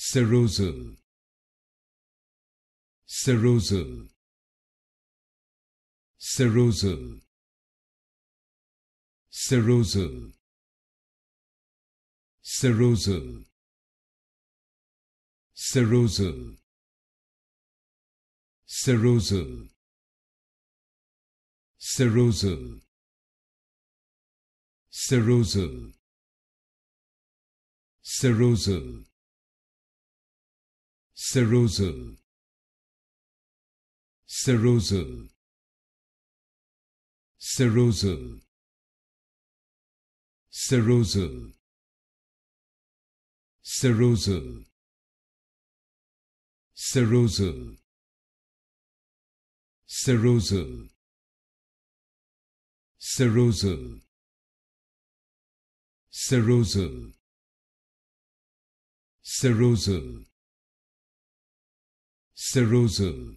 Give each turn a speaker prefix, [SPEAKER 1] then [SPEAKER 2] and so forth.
[SPEAKER 1] Cerozal Cerozal Cerozal Cerozal Cerozal Cerozal Cerozal Cerozal Cerozal Cerozal Cerozal Cerozal Cerozal Cerozal Cerozal Cerozal Cerozal Cerozal Cerozal Cerozal Cerozal